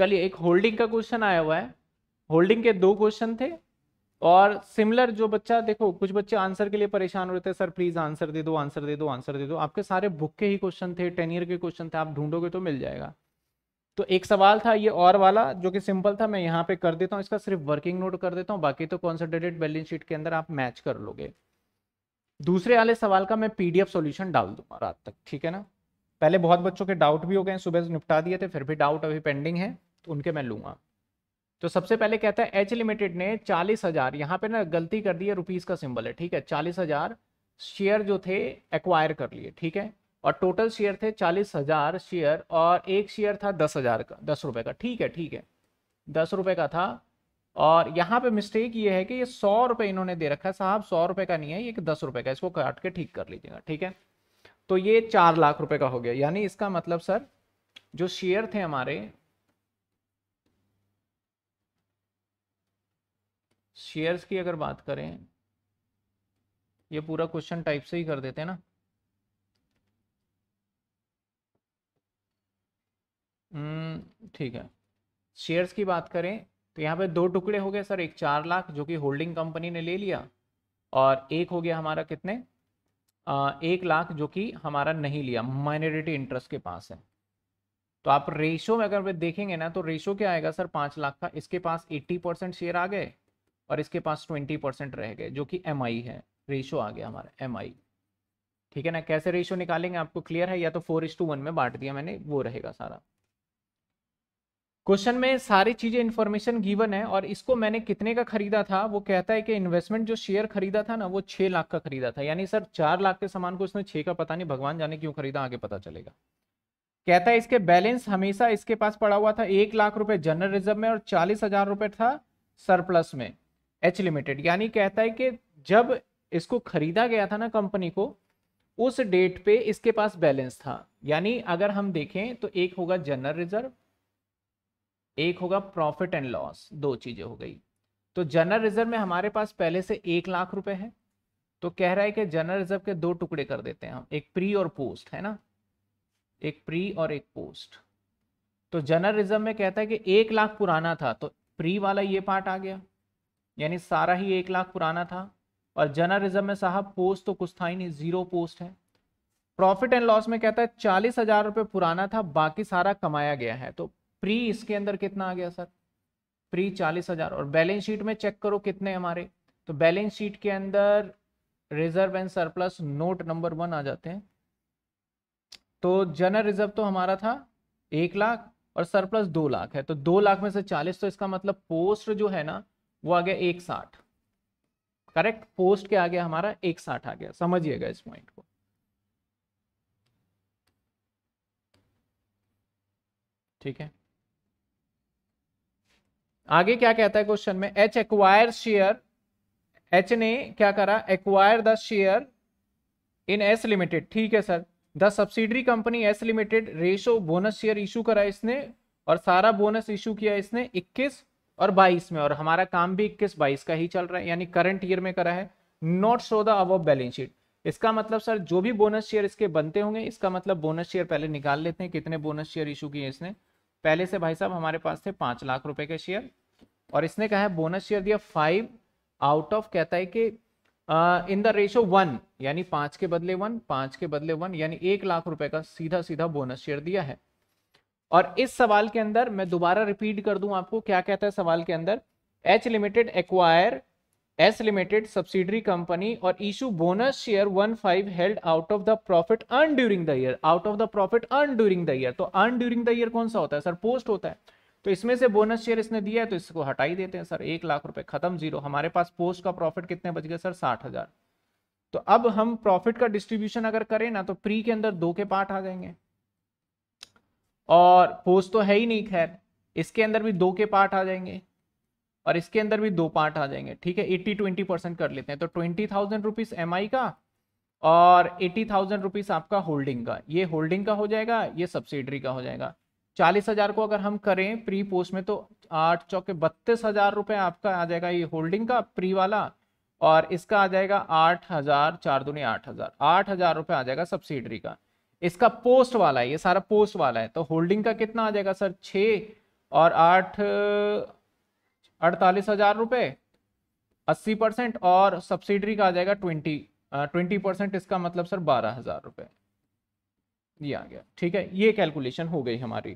चलिए एक होल्डिंग का क्वेश्चन आया हुआ है होल्डिंग के दो क्वेश्चन थे और सिमिलर जो बच्चा देखो कुछ बच्चे आंसर के लिए परेशान रहे हैं सर प्लीज आंसर दे दो आंसर दे दो आंसर दे दो आपके सारे बुक के ही क्वेश्चन थे टेन ईयर के क्वेश्चन थे आप ढूंढोगे तो मिल जाएगा तो एक सवाल था ये और वाला जो कि सिंपल था मैं यहाँ पे कर देता हूँ इसका सिर्फ वर्किंग नोट कर देता हूँ बाकी तो कॉन्सेंट्रेटेड बैलेंस शीट के अंदर आप मैच कर लोगे दूसरे वाले सवाल का मैं पीडीएफ सॉल्यूशन डाल दूंगा रात तक ठीक है ना पहले बहुत बच्चों के डाउट भी हो गए सुबह से निपटा दिए थे फिर भी डाउट अभी पेंडिंग है तो उनके मैं लूँगा तो सबसे पहले कहता है एच लिमिटेड ने चालीस हज़ार यहाँ पर ना गलती कर दी है रुपीज़ का सिंबल है ठीक है चालीस हज़ार शेयर जो थे एक्वायर कर लिए ठीक है और टोटल शेयर थे चालीस हज़ार शेयर और एक शेयर था दस हज़ार का दस रुपये का ठीक है ठीक है दस रुपये का था और यहाँ पे मिस्टेक ये है कि ये सौ रुपये इन्होंने दे रखा है साहब सौ रुपये का नहीं है ये दस रुपये का इसको काट के ठीक कर लीजिएगा ठीक है तो ये चार लाख रुपए का हो गया यानी इसका मतलब सर जो शेयर थे हमारे शेयर्स की अगर बात करें ये पूरा क्वेश्चन टाइप से ही कर देते हैं ना हम्म, ठीक है शेयर्स की बात करें तो यहाँ पे दो टुकड़े हो गए सर एक चार लाख जो कि होल्डिंग कंपनी ने ले लिया और एक हो गया हमारा कितने एक लाख जो कि हमारा नहीं लिया माइनॉरिटी इंटरेस्ट के पास है तो आप रेशो में अगर देखेंगे ना तो रेशो क्या आएगा सर पाँच लाख का इसके पास एट्टी परसेंट शेयर आ गए और इसके पास ट्वेंटी परसेंट रह गए जो कि एम है रेशो आ गया हमारा एम ठीक है ना कैसे रेशो निकालेंगे आपको क्लियर है या तो फोर इस टू वन में बांट दिया मैंने वो रहेगा सारा क्वेश्चन में सारी चीज़ें इन्फॉर्मेशन गिवन है और इसको मैंने कितने का खरीदा था वो कहता है कि इन्वेस्टमेंट जो शेयर खरीदा था ना वो छः लाख का खरीदा था यानी सर चार लाख के सामान को उसने छः का पता नहीं भगवान जाने क्यों खरीदा आगे पता चलेगा कहता है इसके बैलेंस हमेशा इसके पास पड़ा हुआ था एक लाख रुपए जनरल रिजर्व में और चालीस हजार रुपये था सरप्लस में एच लिमिटेड यानी कहता है कि जब इसको खरीदा गया था ना कंपनी को उस डेट पे इसके पास बैलेंस था यानी अगर हम देखें तो एक होगा जनरल रिजर्व एक होगा प्रॉफिट एंड लॉस दो चीजें हो गई तो जनरल रिजर्व में हमारे पास पहले से एक लाख रुपए है तो कह रहा है कि जनरल रिजर्व के दो टुकड़े कर देते हैं हम एक प्री और पोस्ट है ना एक प्री और एक पोस्ट तो जनरल रिजर्व में कहता है कि एक लाख पुराना था तो प्री वाला ये पार्ट आ गया यानी सारा ही एक लाख पुराना था और जनरल रिजर्व में साहब पोस्ट तो कुछ था ही नहीं जीरो पोस्ट है प्रॉफिट एंड लॉस में कहता है चालीस हजार रुपये पुराना था बाकी सारा कमाया गया है तो प्री इसके अंदर कितना आ गया सर प्री चालीस हजार और बैलेंस शीट में चेक करो कितने हमारे तो बैलेंस शीट के अंदर reserve and surplus note number one आ जाते हैं तो जनरल रिजर्व तो हमारा था एक लाख और सरप्लस दो लाख है तो दो लाख में से चालीस तो इसका मतलब पोस्ट जो है ना वो आ गया एक साठ करेक्ट पोस्ट के आ गया हमारा एक साठ आ गया समझिएगा इस पॉइंट को ठीक है आगे क्या कहता है क्वेश्चन में एच एक्वायर शेयर एच ने क्या करा acquire the share in S limited ठीक है sir the subsidiary company S limited ratio bonus share issue करा इसने और सारा बोनस इशू किया इसने 21 और 22 में और हमारा काम भी 21 22 का ही चल रहा है यानी करंट ईयर में करा है नॉट शो द अब बैलेंस शीट इसका मतलब सर जो भी बोनस शेयर इसके बनते होंगे इसका मतलब बोनस शेयर पहले निकाल लेते हैं कितने बोनस शेयर इशू किए इसने पहले से भाई साहब हमारे पास थे पांच लाख रुपए के शेयर और इसने कहा है बोनस शेयर दिया फाइव आउट ऑफ कहता है कि इन द रेशो वन यानी पांच के बदले वन पांच के बदले वन यानी एक लाख रुपए का सीधा सीधा बोनस शेयर दिया है और इस सवाल के अंदर मैं दोबारा रिपीट कर दूं आपको क्या कहता है सवाल के अंदर H limited acquire S limited subsidiary company और issue bonus share one five held out of the profit earn during the year out of the profit earn during the year तो अर्न ड्यूरिंग द ईयर कौन सा होता है sir post होता है तो इसमें से बोनस शेयर इसने दिया है तो इसको हटाई देते हैं सर एक लाख रुपए खत्म जीरो हमारे पास पोस्ट का प्रॉफिट कितने बच गए सर साठ हजार तो अब हम प्रॉफिट का डिस्ट्रीब्यूशन अगर करें ना तो प्री के अंदर दो के पार्ट आ जाएंगे और पोस्ट तो है ही नहीं खैर इसके अंदर भी दो के पार्ट आ जाएंगे और इसके अंदर भी दो पार्ट आ जाएंगे ठीक है एट्टी ट्वेंटी परसेंट कर लेते हैं तो ट्वेंटी थाउजेंड रुपीज एम का और एट्टी थाउजेंड रुपीज आपका होल्डिंग का ये होल्डिंग का हो जाएगा ये सब्सिडरी का हो जाएगा चालीस हजार को अगर हम करें प्री पोस्ट में तो आठ चौके बत्तीस हजार रुपए आपका आ जाएगा ये होल्डिंग का प्री वाला और इसका आ जाएगा आठ हजार चार दुनी आठ हजार आठ हजार रुपये आ जाएगा सब्सिडरी का इसका पोस्ट वाला है ये सारा पोस्ट वाला है तो होल्डिंग का कितना आ जाएगा सर छः और आठ अड़तालीस हजार रुपये अस्सी परसेंट और सब्सिडरी का आ जाएगा ट्वेंटी ट्वेंटी परसेंट इसका मतलब सर बारह हजार रुपये ये आ गया ठीक है ये कैलकुलेशन हो गई हमारी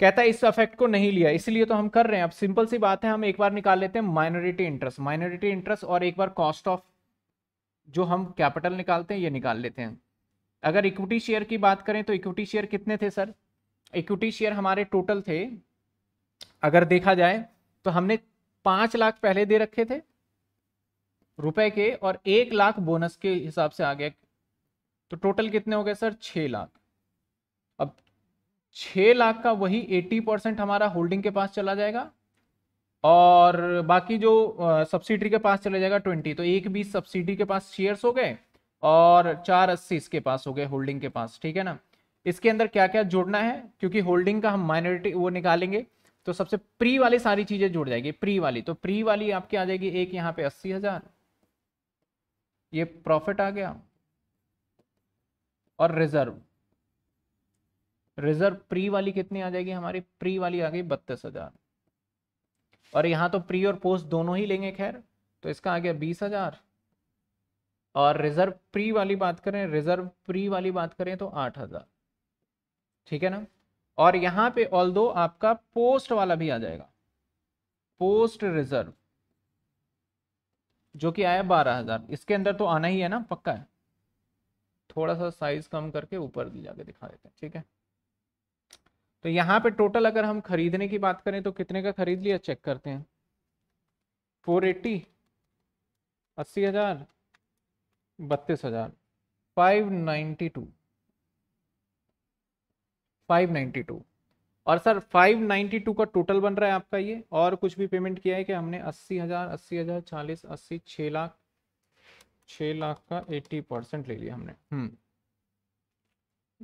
कहता है इस अफेक्ट को नहीं लिया इसलिए तो हम कर रहे हैं अब सिंपल सी बात है हम एक बार निकाल लेते हैं माइनॉरिटी इंटरेस्ट माइनॉरिटी इंटरेस्ट और एक बार कॉस्ट ऑफ जो हम कैपिटल निकालते हैं ये निकाल लेते हैं अगर इक्विटी शेयर की बात करें तो इक्विटी शेयर कितने थे सर इक्विटी शेयर हमारे टोटल थे अगर देखा जाए तो हमने पांच लाख पहले दे रखे थे रुपए के और एक लाख बोनस के हिसाब से आ गया तो टोटल कितने हो गए सर छह लाख अब छह लाख का वही एटी परसेंट हमारा होल्डिंग के पास चला जाएगा और बाकी जो सब्सिडी के पास चला जाएगा ट्वेंटी तो एक बीस सब्सिडी के पास शेयर्स हो गए और चार अस्सी इसके पास हो गए होल्डिंग के पास ठीक है ना इसके अंदर क्या क्या जोड़ना है क्योंकि होल्डिंग का हम माइनॉरिटी वो निकालेंगे तो सबसे प्री वाली सारी चीजें जुड़ जाएगी प्री वाली तो प्री वाली आपकी आ जाएगी एक यहां पे अस्सी हजार ये प्रॉफिट आ गया और रिजर्व रिजर्व प्री वाली कितनी आ जाएगी हमारी प्री वाली आ गई बत्तीस हजार और यहां तो प्री और पोस्ट दोनों ही लेंगे खैर तो इसका आ गया बीस हजार और रिजर्व प्री वाली बात करें रिजर्व प्री वाली बात करें तो आठ हजार ठीक है ना और यहाँ पे ऑल दो आपका पोस्ट वाला भी आ जाएगा पोस्ट रिजर्व जो कि आया बारह हजार इसके अंदर तो आना ही है ना पक्का है थोड़ा सा साइज कम करके ऊपर जाके दिखा देते हैं ठीक है तो यहाँ पे टोटल अगर हम खरीदने की बात करें तो कितने का खरीद लिया चेक करते हैं फोर एट्टी अस्सी हजार बत्तीस हजार फाइव नाइन्टी टू 592 और सर 592 का टोटल बन रहा है आपका ये और कुछ भी पेमेंट किया है कि हमने अस्सी हज़ार अस्सी हज़ार चालीस अस्सी छह लाख छः लाख का एट्टी परसेंट ले लिया हमने हम्म।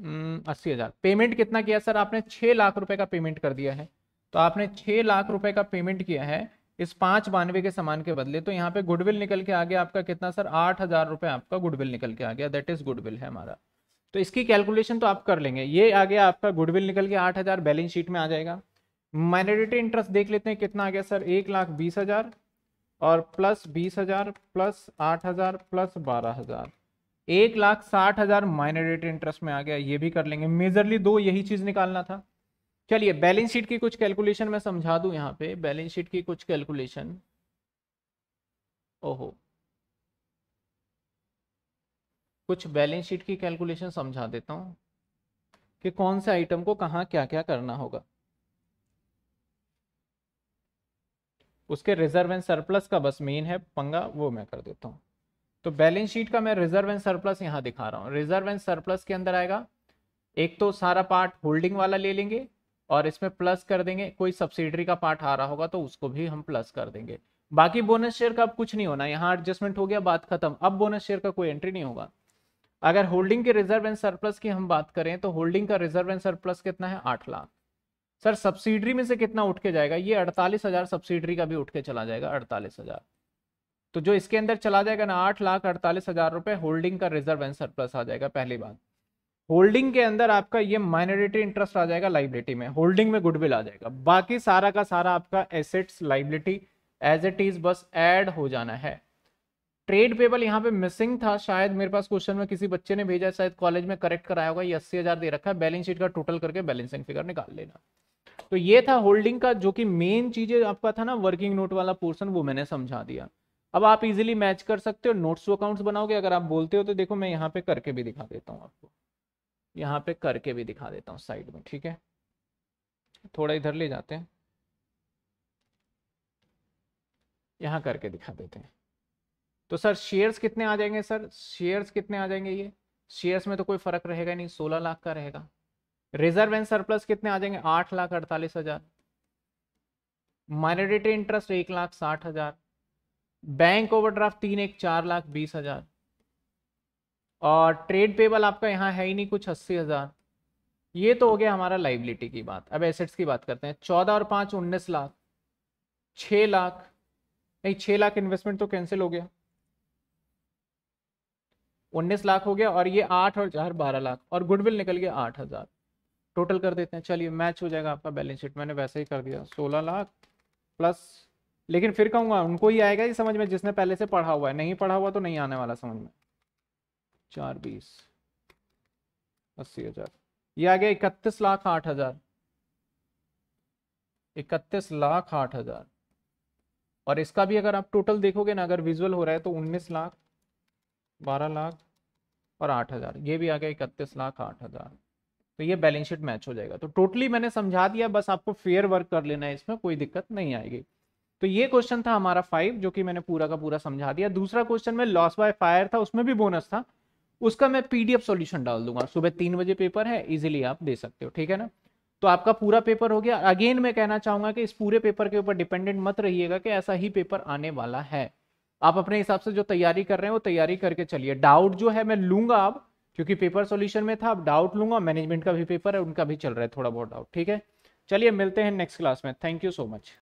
हम्म, अस्सी हज़ार पेमेंट कितना किया सर आपने छ लाख रुपए का पेमेंट कर दिया है तो आपने छ लाख रुपए का पेमेंट किया है इस पाँच बानवे के सामान के बदले तो यहाँ पे गुडविल निकल के आ गया आपका कितना सर आठ हज़ार रुपये आपका गुडविल निकल के आ गया दैट इज़ गुडविल है हमारा तो इसकी कैलकुलेशन तो आप कर लेंगे ये आ गया आपका गुडविल निकल के आठ हज़ार बैलेंस शीट में आ जाएगा माइनॉरिटी इंटरेस्ट देख लेते हैं कितना आ गया सर एक लाख बीस हज़ार और प्लस बीस हज़ार प्लस आठ हज़ार प्लस बारह हज़ार एक लाख साठ हज़ार माइनॉरिटी इंटरेस्ट में आ गया ये भी कर लेंगे मेजरली दो यही चीज़ निकालना था चलिए बैलेंस शीट की कुछ कैलकुलेशन मैं समझा दूँ यहाँ पे बैलेंस शीट की कुछ कैलकुलेशन ओहो कुछ बैलेंस शीट की कैलकुलेशन समझा देता हूँ कि कौन से आइटम को कहा क्या क्या करना होगा उसके रिजर्व एंड सरप्लस का बस मेन है पंगा वो मैं कर देता हूं तो बैलेंस शीट का मैं रिजर्व एंड सरप्लस यहां दिखा रहा हूँ रिजर्व एंड सरप्लस के अंदर आएगा एक तो सारा पार्ट होल्डिंग वाला ले लेंगे और इसमें प्लस कर देंगे कोई सब्सिडरी का पार्ट आ रहा होगा तो उसको भी हम प्लस कर देंगे बाकी बोनस शेयर का अब कुछ नहीं होना यहाँ एडजस्टमेंट हो गया बात खत्म अब बोनस शेयर का कोई एंट्री नहीं होगा अगर होल्डिंग के रिजर्व एंड सरप्लस की हम बात करें तो होल्डिंग का रिजर्व एंड सरप्लस कितना है आठ लाख सर सब्सिडरी में से कितना उठ के जाएगा ये अड़तालीस हजार सब्सिडरी का भी उठ के चला जाएगा अड़तालीस हजार तो जो इसके अंदर चला जाएगा ना आठ लाख अड़तालीस हजार रुपए होल्डिंग का रिजर्व एंड सरप्लस आ जाएगा पहली बात होल्डिंग के अंदर आपका ये माइनॉरिटी इंटरेस्ट आ जाएगा लाइबिलिटी में होल्डिंग में गुडविल आ जाएगा बाकी सारा का सारा आपका assets liability as it is बस एड हो जाना है ट्रेड पेबल यहाँ पे मिसिंग था शायद मेरे पास क्वेश्चन में किसी बच्चे ने भेजा शायद कॉलेज में करेक्ट कराया होगा ये अस्सी हजार दे रखा है बैलेंस शीट का टोटल करके बैलेंसिंग फिगर निकाल लेना तो ये था होल्डिंग का जो कि मेन चीज आपका था ना वर्किंग नोट वाला पोर्सन वो मैंने समझा दिया अब आप इजिली मैच कर सकते हो नोट्स टू अकाउंट्स बनाओगे अगर आप बोलते हो तो देखो मैं यहाँ पे करके भी दिखा देता हूँ आपको यहाँ पे करके भी दिखा देता हूँ साइड में ठीक है थोड़ा इधर ले जाते हैं यहाँ करके दिखा देते हैं तो सर शेयर्स कितने आ जाएंगे सर शेयर्स कितने आ जाएंगे ये शेयर्स में तो कोई फर्क रहेगा नहीं सोलह लाख का रहेगा रिजर्व एंड सरप्लस कितने आ जाएंगे आठ लाख अड़तालीस हजार माइनोरिटी इंटरेस्ट एक लाख साठ हजार बैंक ओवरड्राफ्ट तीन एक चार लाख बीस हजार और ट्रेड पेबल आपका यहाँ है ही नहीं कुछ अस्सी हजार ये तो हो गया हमारा लाइबिलिटी की बात अब एसेट्स की बात करते हैं चौदह और पाँच उन्नीस लाख छः लाख नहीं छः लाख इन्वेस्टमेंट तो कैंसिल हो गया उन्नीस लाख हो गया और ये आठ और चार बारह लाख और गुडविल निकल गया आठ हज़ार टोटल कर देते हैं चलिए मैच हो जाएगा आपका बैलेंस शीट मैंने वैसे ही कर दिया सोलह लाख प्लस लेकिन फिर कहूँगा उनको ही आएगा ये समझ में जिसने पहले से पढ़ा हुआ है नहीं पढ़ा हुआ तो नहीं आने वाला समझ में चार बीस अस्सी हज़ार ये आ गया इकतीस लाख आठ हज़ार इकतीस लाख आठ हज़ार और इसका भी अगर आप टोटल देखोगे ना अगर विजुअल हो रहा है तो उन्नीस लाख बारह लाख और आठ हज़ार ये भी आ गया इकतीस लाख आठ हज़ार तो ये बैलेंस शीट मैच हो जाएगा तो टोटली मैंने समझा दिया बस आपको फेयर वर्क कर लेना है इसमें कोई दिक्कत नहीं आएगी तो ये क्वेश्चन था हमारा फाइव जो कि मैंने पूरा का पूरा समझा दिया दूसरा क्वेश्चन में लॉस बाय फायर था उसमें भी बोनस था उसका मैं पीडीएफ सॉल्यूशन डाल दूंगा सुबह तीन बजे पेपर है इजीली आप दे सकते हो ठीक है ना तो आपका पूरा पेपर हो गया अगेन मैं कहना चाहूंगा कि इस पूरे पेपर के ऊपर डिपेंडेंट मत रहिएगा कि ऐसा ही पेपर आने वाला है आप अपने हिसाब से जो तैयारी कर रहे हैं वो तैयारी करके चलिए डाउट जो है मैं लूंगा अब क्योंकि पेपर सोल्यूशन में था अब डाउट लूंगा मैनेजमेंट का भी पेपर है उनका भी चल रहा है थोड़ा बहुत डाउट ठीक है चलिए मिलते हैं नेक्स्ट क्लास में थैंक यू सो मच